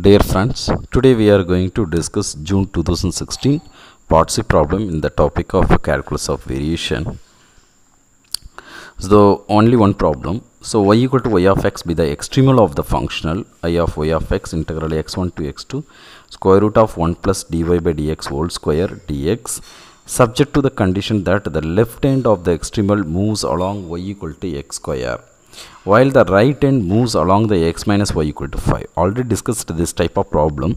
Dear friends, today we are going to discuss June 2016 Part C problem in the topic of calculus of variation. So only one problem. So y equal to y of x be the extremal of the functional i of y of x integral x1 to x2 square root of 1 plus dy by dx whole square dx subject to the condition that the left end of the extremal moves along y equal to x square while the right end moves along the x minus y equal to 5 already discussed this type of problem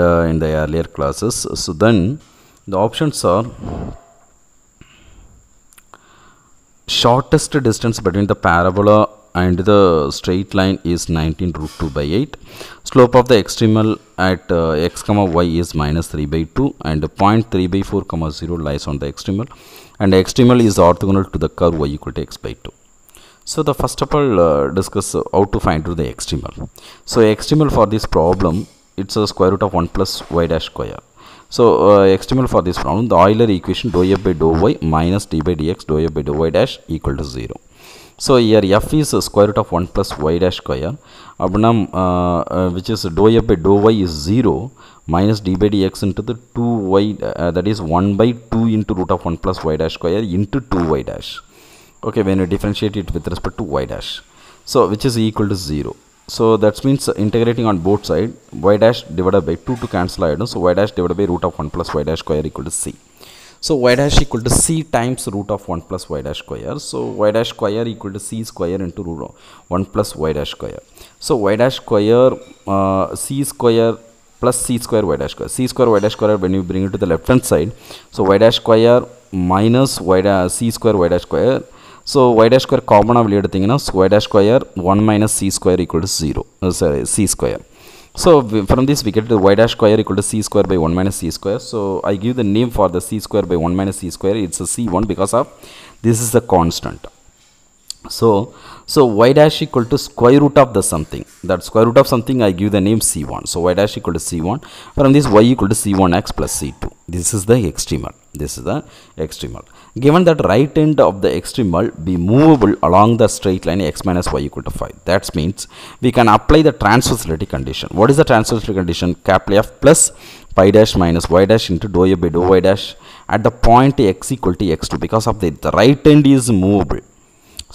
uh, in the earlier classes so then the options are shortest distance between the parabola and the straight line is 19 root 2 by 8 slope of the extremal at uh, x comma y is minus 3 by 2 and point 3 by 4 comma 0 lies on the extremal and the extremal is orthogonal to the curve y equal to x by 2 so the first of all uh, discuss how to find out the extremal. so extremal for this problem it's a square root of 1 plus y dash square so uh, for this problem the euler equation dou f by dou y minus d by dx dou f by dou y dash equal to 0 so here f is square root of 1 plus y dash square abnam uh, uh, which is dou f by dou y is 0 minus d by dx into the 2y uh, that is 1 by 2 into root of 1 plus y dash square into 2y dash okay when we differentiate it with respect to y dash so which is equal to 0 so that means integrating on both side y dash divided by 2 to cancel out so y dash divided by root of 1 plus y dash square equal to c so y dash equal to c times root of 1 plus y dash square. So y dash square equal to c square into root of 1 plus y dash square. So y dash square uh, c square plus c square y dash square. c square y dash square when you bring it to the left hand side. So y dash square minus y dash c square y dash square so y square common dash square காமனாக thing எடுத்திங்கன்னா y square dash square one minus c square equals zero uh, sorry c square. So from this we get y dash square equal to c square by 1 minus c square. So I give the name for the c square by 1 minus c square. It's a c1 because of this is the constant. So, so y dash equal to square root of the something. That square root of something I give the name c1. So y dash equal to c1. From this y equal to c1x plus c2. This is the extremal. This is the extremal. Given that right end of the extremal be movable along the straight line x minus y equal to 5. That means we can apply the transversality condition. What is the transversality condition? Capital F plus pi dash minus y dash into dou y by dou y dash at the point x equal to x2 because of the, the right end is movable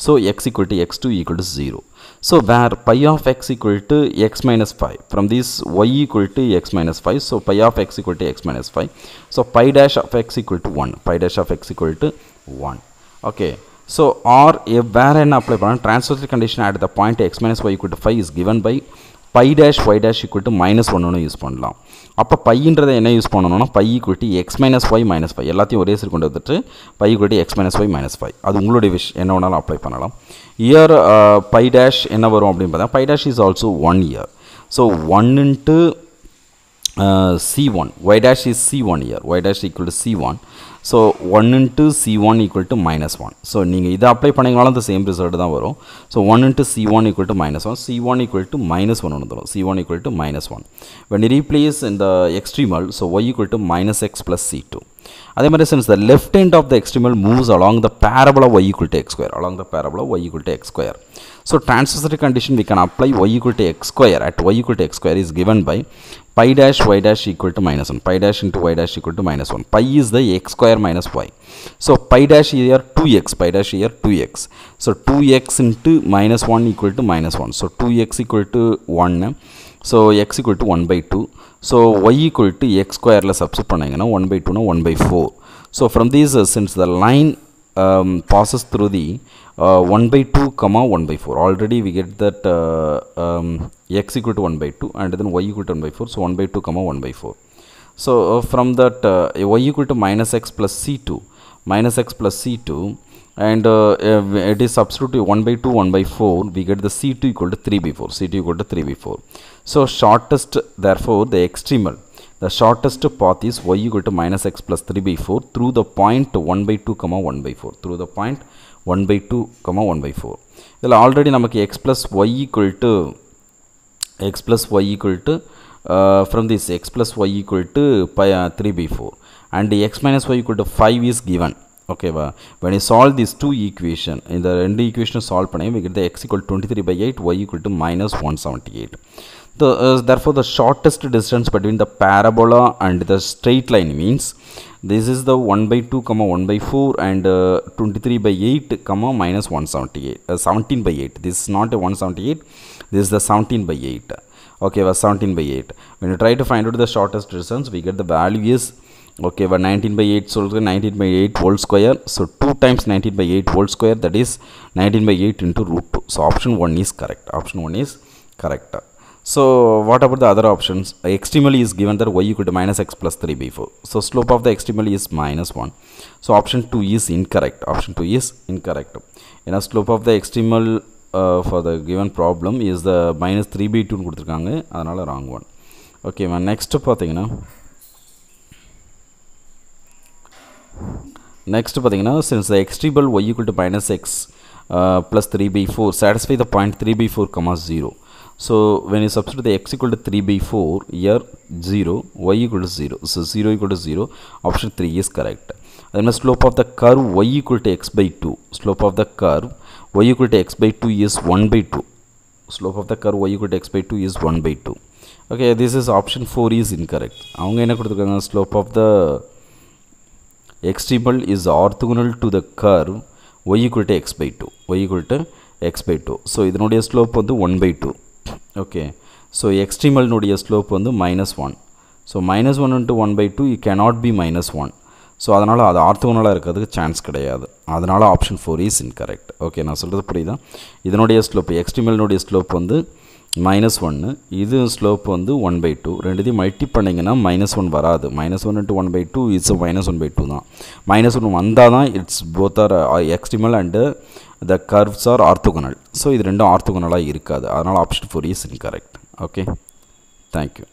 so x equal to x2 equal to 0. So where pi of x equal to x minus 5. From this y equal to x minus 5. So pi of x equal to x minus 5. So pi dash of x equal to 1. Pi dash of x equal to 1. Okay. So or if where and apply transfer condition at the point x minus y equal to 5 is given by phi dash y dash equal minus ஒன்றுன்னு use பண்ணலாம் அப்போ பையன்றதை என்ன use பண்ணணும்னா phi equal x minus y minus five எல்லாத்தையும் ஒரே சரி கொண்டு வந்துட்டு phi equal to x minus y minus five அது உங்களுடைய விஷ் என்ன வேணாலும் அப்ளை பண்ணலாம் இயர் uh, பை டேஷ் என்ன வரும் அப்படின்னு பார்த்தா phi dash is also one year so ஒன்னுன்ட்டு Uh, c1 y dash is c1 here y dash equal to c1 so 1 into c1 equal to minus 1 so நீங்கள் இது apply பண்ணீங்களாலும் the same result தான் so 1 into c1 equal to minus 1 c1 equal to minus 1 வந்துரும் c1 equal to minus 1 when you replace in the extremal so y equal to minus x plus c2 அதே மாதிரி since the left end of the extremal moves along the parabola y equal to x square along the parabola y equal to x square so transitory condition we can apply y equal to x square at y equal to x square is given by pi dash y dash equal to minus 1 pi dash into y dash equal to minus 1 pi is the x square minus y so pi dash here 2x pi dash here 2x so 2x into minus 1 equal to minus 1 so 2x equal to 1 so x equal to 1 by 2 so y equal to x square la substitute பண்ணீங்கன்னா 1 by 2 னா 1 by 4 so from these uh, since the line um, passes through the uh, 1 by 2 comma 1 by 4 already we get that uh, um, x equal to 1 by 2 and then y equal to 1 by 4 so 1 by 2 comma 1 by 4 so uh, from that uh, y equal to minus x plus c2 minus x plus c2 and uh, uh, it is substitute 1 by 2 1 by 4 we get the c2 equal to 3 by 4 c2 equal to 3 by 4 so shortest therefore the extremal the shortest path is y equal to minus x plus 3 by 4 through the point 1 by 2 comma 1 by 4 through the point 1 by 2 comma 1 by 4 இதில் already நமக்கு x plus y equal to x plus y equal to uh, from this x plus y equal to pi, uh, 3 by 4 and x minus y equal to 5 is given Okay, when when solve solve these two equation, in the equation solve we we get the x equal to 23 by 8 y equal to minus 178 the, uh, therefore the shortest distance between the parabola and the straight line means this is the 1 by 2 comma 1 by 4 and uh, 23 by 8 comma minus 178 uh, 17 by 8 this is not a 178 this is the 17 by 8 okay was 17 by 8 when you try to find out the shortest distance we get the value is okay but 19 by 8 so 19 by 8 whole square so 2 times 19 by 8 whole square that is 19 by 8 into root 2 so option 1 is correct option 1 is correct so what about the other options? Extremely is given that y equal to minus x plus 3 b4. So slope of the extremely is minus 1. So option 2 is incorrect. Option 2 is incorrect. a slope of the extremal uh, for the given problem is the minus 3 b2 கொடுத்துருக்காங்க the wrong one. Okay, my next know. next பார்த்தீங்கன்னா since the extremal y equal to minus x uh, plus 3 b4 satisfy the point 3 b4 comma 0 so when you substitute the x equal to 3 by 4, here 0, y equal to 0. So 0 equal to 0, option 3 is correct. Then the slope of the curve y equal to x by 2. Slope of the curve y equal to x by 2 is 1 by 2. Slope of the curve y equal to x by 2 is 1 by 2. Okay, this is option 4 is incorrect. slope of the extremal is orthogonal to the curve y equal to x by 2. y equal to x by 2. So this slope is 1 by 2. Okay so எக்ஸ்ட்ரீமல்னுடைய slope வந்து minus one so minus one into one by two it cannot be minus one so அதனால் அது ஆர்த்தோனலாக இருக்கிறதுக்கு chance கிடையாது அதனால் option four is incorrect okay நான் சொல்கிறது புரியுதா இதனுடைய ஸ்லோப் எக்ஸ்ட்ரீமல்னுடைய ஸ்லோப் வந்து மைனஸ் ஒன்று இது ஸ்லோப் வந்து ஒன் பை டூ ரெண்டுத்தையும் மல்டி பண்ணிங்கன்னா மைனஸ் ஒன் வராது minus one into one by two it's minus one by two தான் மைனஸ் ஒன் வந்தால் தான் it's both are extremal and the curves are orthogonal so இது ரெண்டும் ஆர்த்தோகனலாக இருக்காது அதனால் option four is correct okay thank you